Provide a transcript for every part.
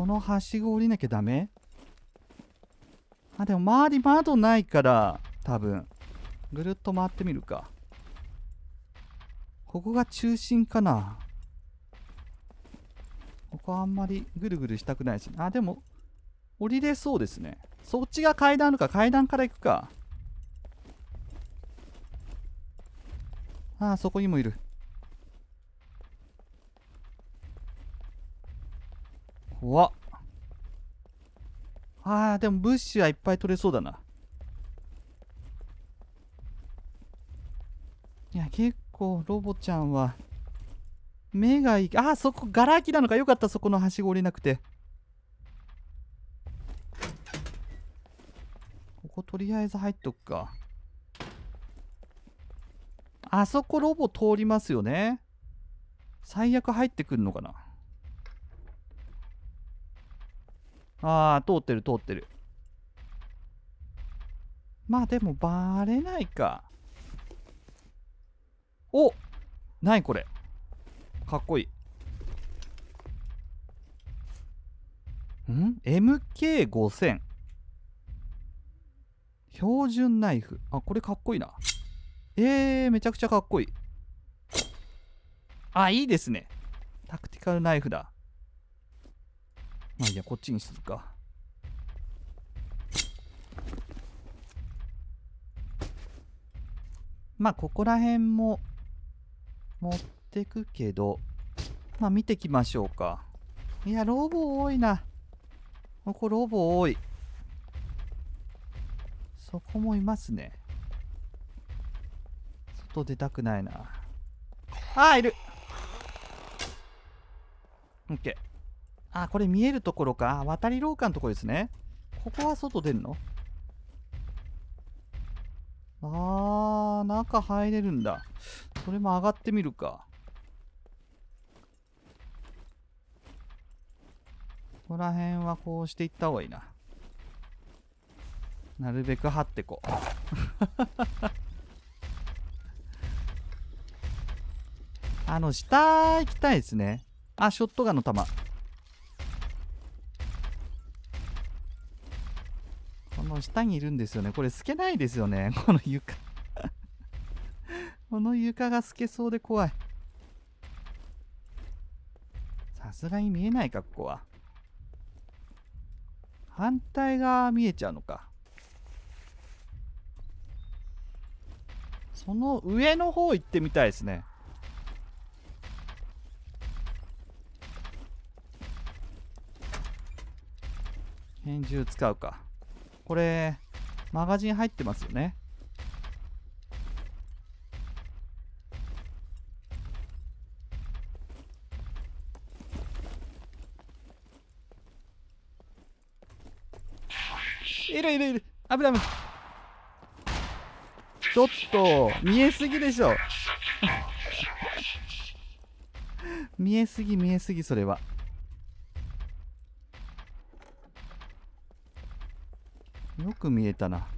このはしご降りなきゃダメあ、でも周り窓ないから、多分。ぐるっと回ってみるか。ここが中心かな。ここあんまりぐるぐるしたくないし。あ、でも、降りれそうですね。そっちが階段あるか、階段から行くか。ああ、そこにもいる。怖っあーでも物資はいっぱい取れそうだないや結構ロボちゃんは目がいいあそこガラ空きなのかよかったそこのはしご降りなくてこことりあえず入っとくかあそこロボ通りますよね最悪入ってくるのかなああ、通ってる通ってる。まあでもバレないか。おないこれ。かっこいい。ん ?MK5000。標準ナイフ。あ、これかっこいいな。えー、めちゃくちゃかっこいい。あ、いいですね。タクティカルナイフだ。まあいいや、こっちにするか。まあ、ここら辺も持ってくけど、まあ、見てきましょうか。いや、ロボ多いな。ここロボ多い。そこもいますね。外出たくないな。ああ、いる !OK。あ、これ見えるところか。渡り廊下のところですね。ここは外出るのあー、中入れるんだ。それも上がってみるか。ここら辺はこうしていった方がいいな。なるべく張ってこう。あの、下行きたいですね。あ、ショットガンの弾。の下にいるんですよね。これ透けないですよね。この床 この床が透けそうで怖い。さすがに見えないか、ここは。反対側見えちゃうのか。その上の方行ってみたいですね。拳銃使うか。これ、マガジン入ってますよね。いるいるいる危ない危ないちょっと見えすぎでしょ 見えすぎ見えすぎそれはよく見えたな。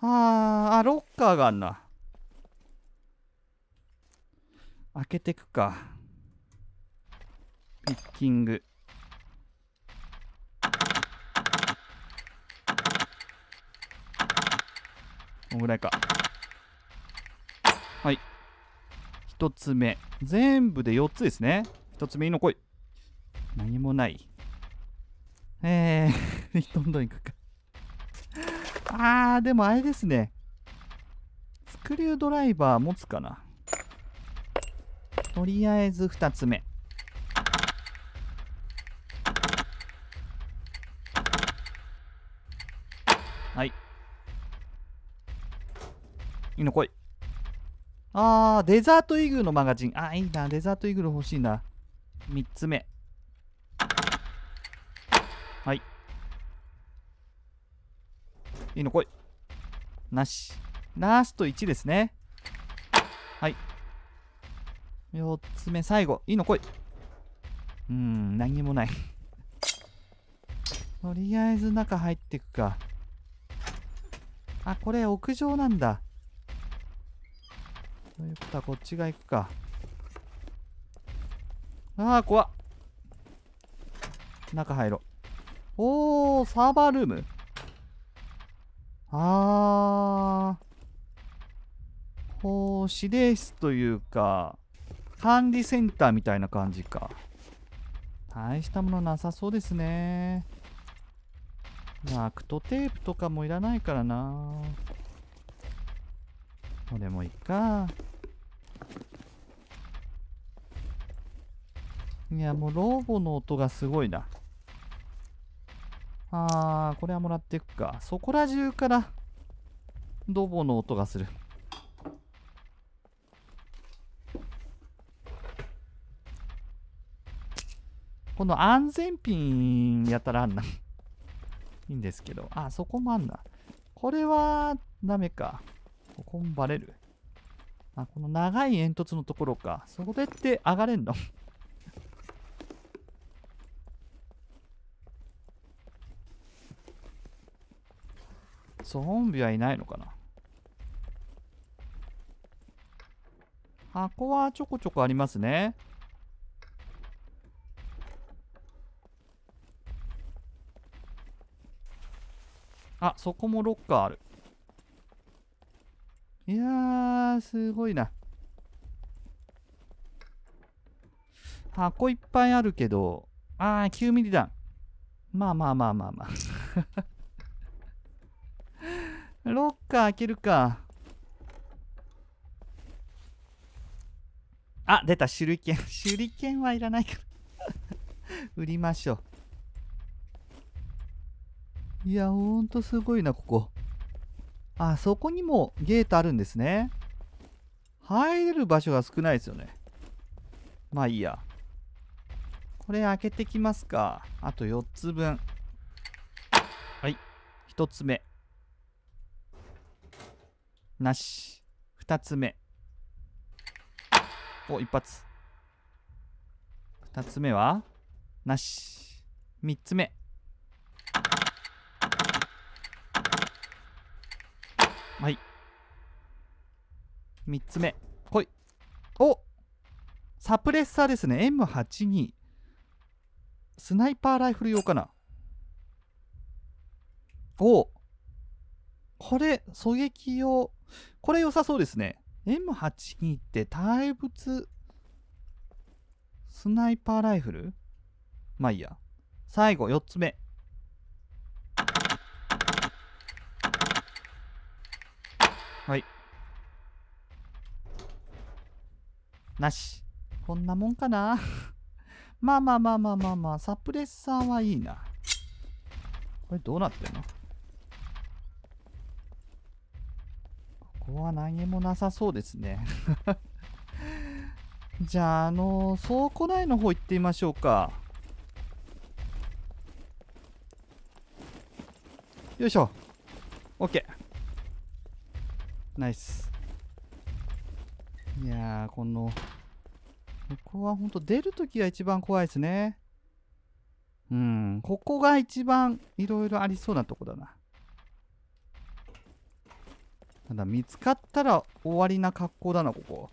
ああ、ロッカーがあんな。開けてくか。ピッキング。こんぐらいか。はい。一つ目。全部で4つですね。一つ目の来い。何もない。えー どんどん行くかあー、でもあれですね。スクリュードライバー持つかな。とりあえず2つ目。はい。いいの来い。あー、デザートイーグルのマガジン。あ、いいな。デザートイーグル欲しいな。3つ目。いいの来い。なし。ラスト1ですね。はい。4つ目、最後。いいの来い。うーん、何もない とりあえず中入ってくか。あ、これ屋上なんだ。ということはこっちが行くか。ああ、怖っ。中入ろう。おー、サーバールームあー。こう、指令室というか、管理センターみたいな感じか。大したものなさそうですね。アクトテープとかもいらないからな。これもいいか。いや、もうロボの音がすごいな。あー、これはもらっていくか。そこら中から、ドボの音がする。この安全ピンやたらあんな。いいんですけど。あ、そこもあんな。これは、ダメか。ここもバレる。あ、この長い煙突のところか。そこでって上がれんのゾンビはいないのかな箱はちょこちょこありますね。あ、そこもロッカーある。いやー、すごいな。箱いっぱいあるけど、あー、9ミリ弾。まあまあまあまあまあ。ロッカー開けるか。あ、出た、手裏剣。手裏剣はいらないから 売りましょう。いや、ほんとすごいな、ここ。あ、そこにもゲートあるんですね。入れる場所が少ないですよね。まあいいや。これ開けてきますか。あと4つ分。はい。1つ目。なし2つ目お一発2つ目はなし3つ目はい3つ目ほいおサプレッサーですね M82 スナイパーライフル用かなおこれ狙撃用これ良さそうですね。M82 って大仏スナイパーライフルまあいいや。最後、4つ目。はい。なし。こんなもんかな まあまあまあまあまあまあ、サプレッサーはいいな。これどうなってんのこは何もなさそうですね じゃあ、あのー、倉庫内の方行ってみましょうか。よいしょ。OK。ナイス。いやこの、ここは本当出るときが一番怖いですね。うん、ここが一番いろいろありそうなとこだな。ただ見つかったら終わりな格好だなここ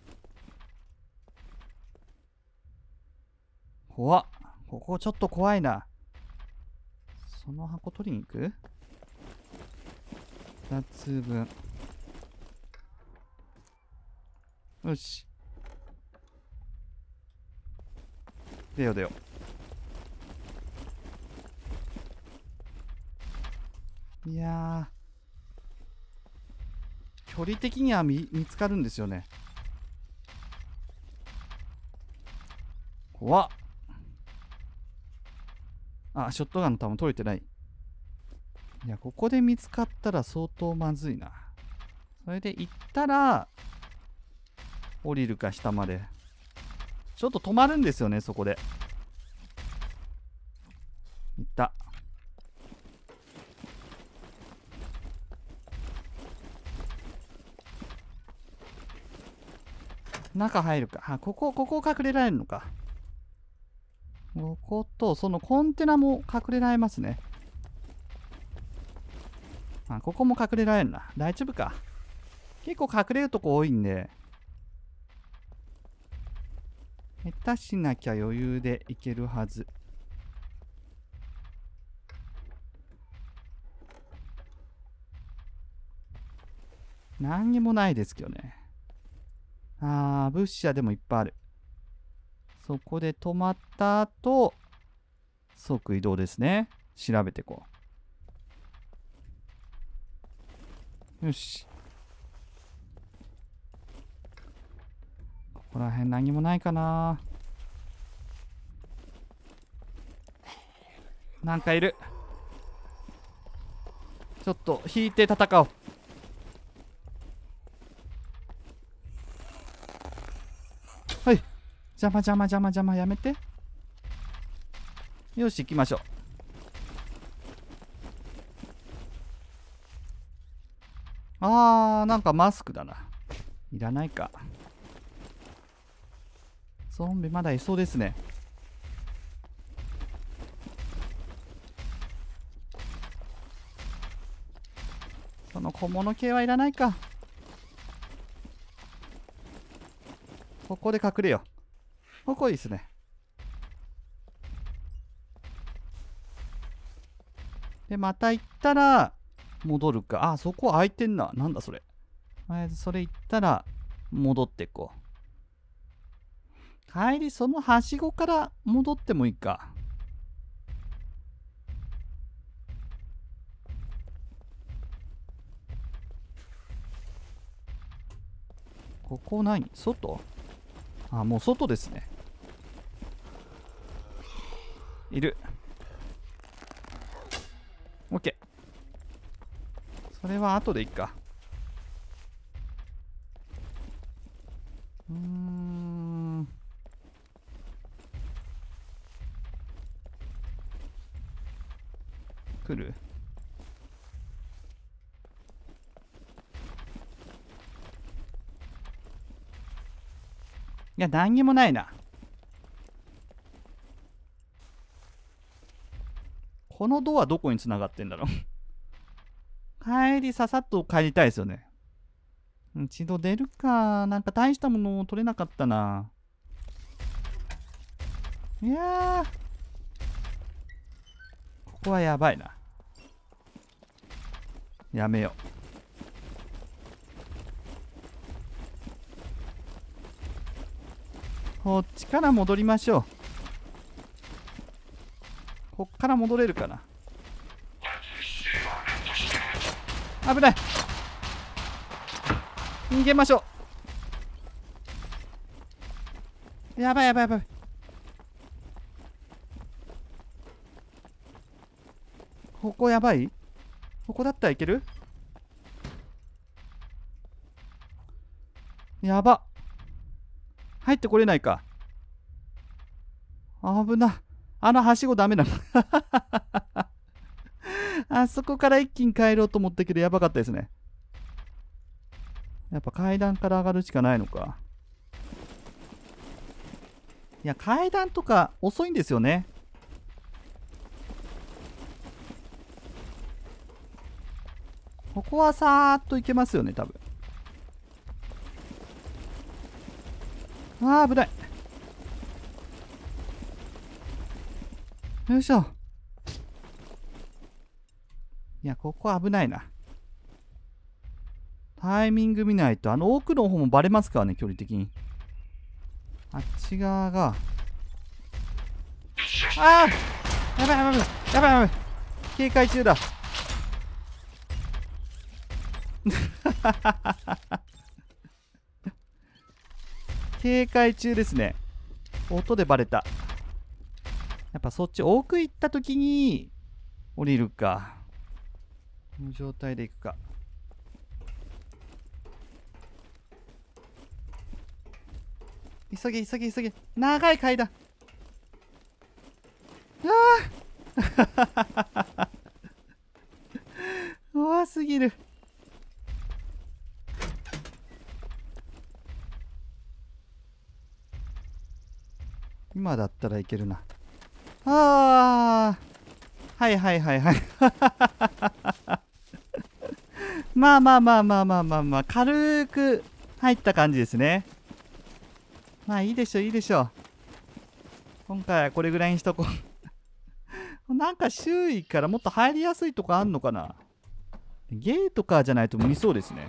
怖っここちょっと怖いなその箱取りに行く ?2 つ分よし出よ出よいや距離的には見見つかるんですよね怖っあショットガンの弾取れてないいやここで見つかったら相当まずいなそれで行ったら降りるか下までちょっと止まるんですよねそこで中入るか。あ、ここ、ここ隠れられるのか。ここと、そのコンテナも隠れられますね。あ、ここも隠れられるな。大丈夫か。結構隠れるとこ多いんで。下手しなきゃ余裕でいけるはず。何にもないですけどね。あー、物資はでもいっぱいある。そこで止まった後、即移動ですね。調べてこう。よし。ここら辺何もないかななんかいる。ちょっと引いて戦おう。邪魔邪魔邪魔邪魔やめてよし行きましょうあーなんかマスクだないらないかゾンビまだいそうですねその小物系はいらないかここで隠れようここいいですね。で、また行ったら、戻るか。あ、そこ空いてんな。なんだそれ。えずそれ行ったら、戻っていこう。帰り、そのはしごから戻ってもいいか。ここ何外あ、もう外ですね。いるケーそれは後でいっかうん来るいや、何にもないな。このドアどこにつながってんだろう 帰りささっと帰りたいですよね。一度出るか。なんか大したものを取れなかったな。いやここはやばいな。やめよう。こっちから戻りましょう。こっから戻れるかな危ない逃げましょうやばいやばいやばいここやばいここだったらいけるやば入ってこれないか危なあのはしごダメなの あそこから一気に帰ろうと思ったけどやばかったですね。やっぱ階段から上がるしかないのか。いや、階段とか遅いんですよね。ここはさーっと行けますよね、多分。あー、危ない。よいしょ。いや、ここ危ないな。タイミング見ないと、あの奥の方もバレますからね、距離的に。あっち側が。ああやばいやばいやばいやばい警戒中だ。警戒中ですね。音でバレた。ぱそっち奥行った時に降りるかこの状態でいくか急げ急げ急げ長い階段ああ 怖すぎる今だったらいけるなああ。はいはいはいはい。まあまあまあまあまあまあまあ、軽く入った感じですね。まあいいでしょいいでしょ今回はこれぐらいにしとこう なんか周囲からもっと入りやすいとこあんのかなゲートかじゃないと無理そうですね。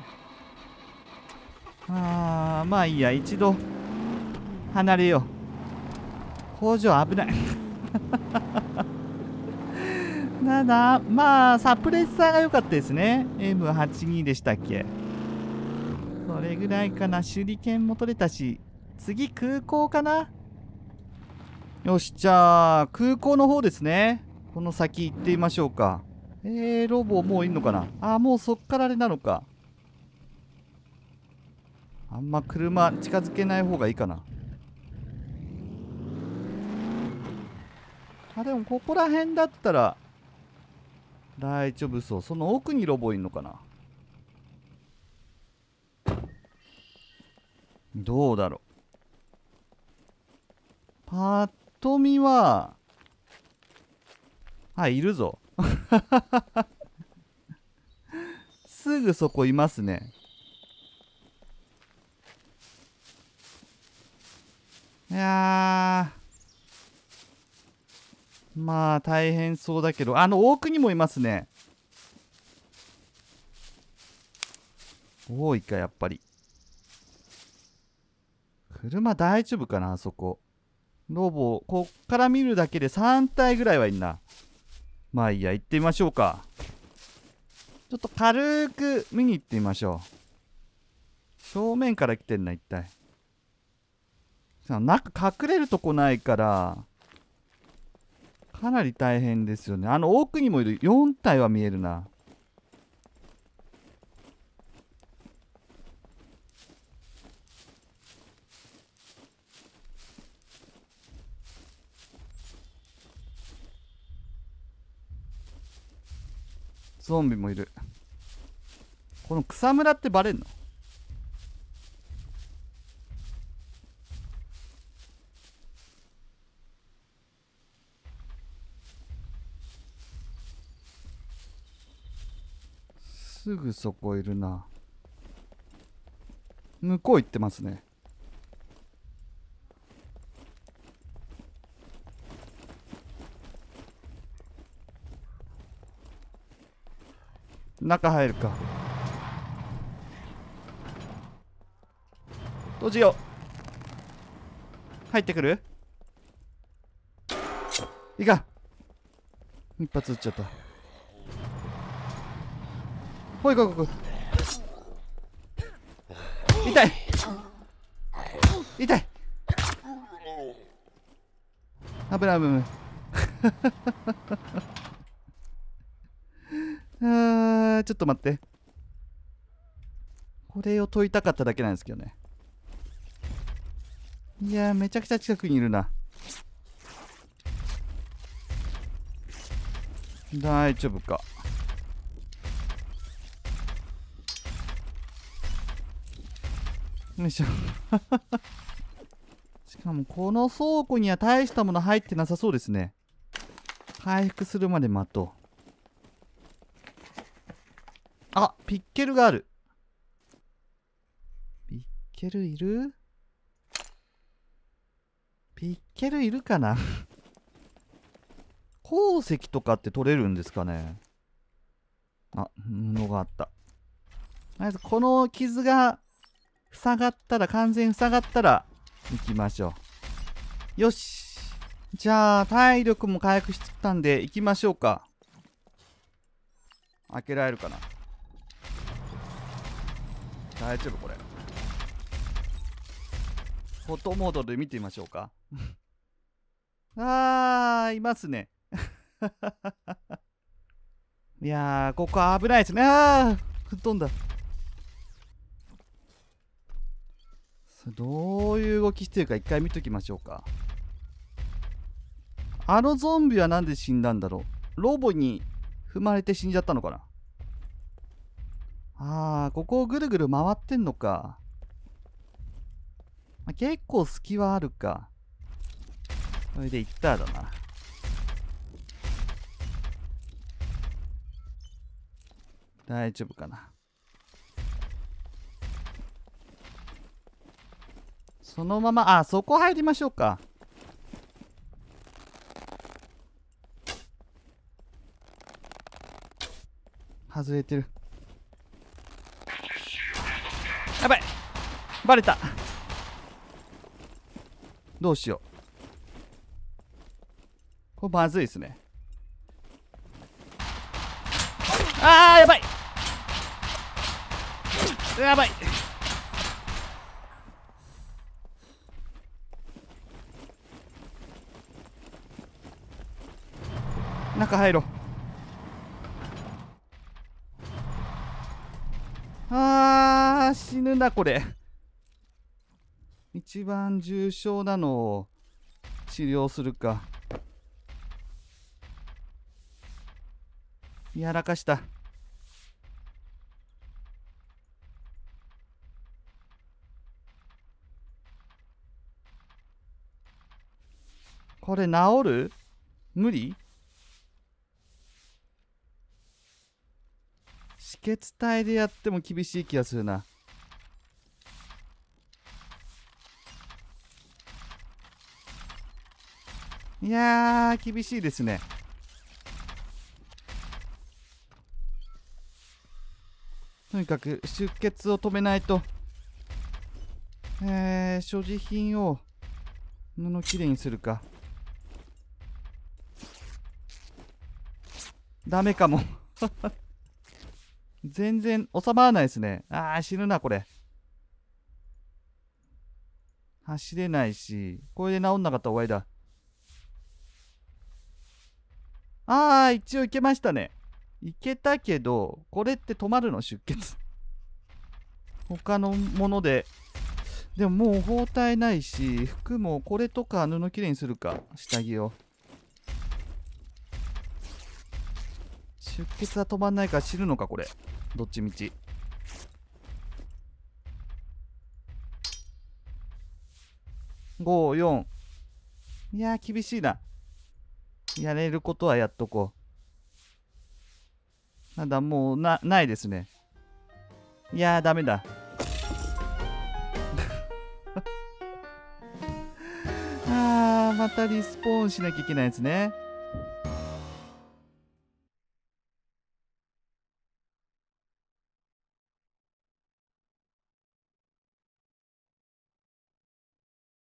あー、まあいいや、一度離れよう。工場危ない ただ、まあ、サプレッサーが良かったですね。M82 でしたっけ。それぐらいかな。手裏剣も取れたし。次、空港かなよし、じゃあ、空港の方ですね。この先行ってみましょうか。えー、ロボもういんのかなあ、もうそっからあれなのか。あんま車近づけない方がいいかな。あでもここら辺だったら大丈夫そうその奥にロボいんのかなどうだろうパッと見はあいるぞ すぐそこいますねいやまあ大変そうだけどあの大にもいますね多いかやっぱり車大丈夫かなあそこロボこっから見るだけで3体ぐらいはいんなまあいいや行ってみましょうかちょっと軽く見に行ってみましょう正面から来てんな一体中隠れるとこないからかなり大変ですよねあの奥にもいる4体は見えるなゾンビもいるこの草むらってバレんのすぐそこいるな。向こう行ってますね。中入るか。閉じよう。入ってくるいか一発撃っちゃった。ほいこいこい痛い痛い危ない危ない あちょっと待ってこれを問いたかっただけなんですけどねいやめちゃくちゃ近くにいるな大丈夫かよいしょしかもこの倉庫には大したもの入ってなさそうですね回復するまで待とうあピッケルがあるピッケルいるピッケルいるかな 鉱石とかって取れるんですかねあ布があったとりあえずこの傷が塞がったら、完全塞がったら、行きましょう。よし。じゃあ、体力も回復してきたんで、行きましょうか。開けられるかな。大丈夫これ。フォトモードで見てみましょうか。あー、いますね。いやー、ここ危ないですね。あー、吹っ飛んだ。どういう動きしてるか一回見ときましょうかあのゾンビは何で死んだんだろうロボに踏まれて死んじゃったのかなああ、ここをぐるぐる回ってんのか。まあ、結構隙はあるか。これで行っただな。大丈夫かな。そのままあそこ入りましょうか外れてるやばいバレたどうしようこれまずいですねあーやばいやばい中入ろうあー死ぬなこれ一番重症なのを治療するかやらかしたこれ治る無理止血帯でやっても厳しい気がするないやー厳しいですねとにかく出血を止めないとえー、所持品を布きれいにするかダメかも全然収まらないですね。ああ、死ぬな、これ。走れないし、これで治んなかったら終わりだ。ああ、一応いけましたね。いけたけど、これって止まるの出血。他のもので。でももう包帯ないし、服もこれとか布きれいにするか。下着を。出血は止まんないから死ぬのかこれどっちみち54いや厳しいなやれることはやっとこうただもうなないですねいやーダメだ あーまたリスポーンしなきゃいけないですね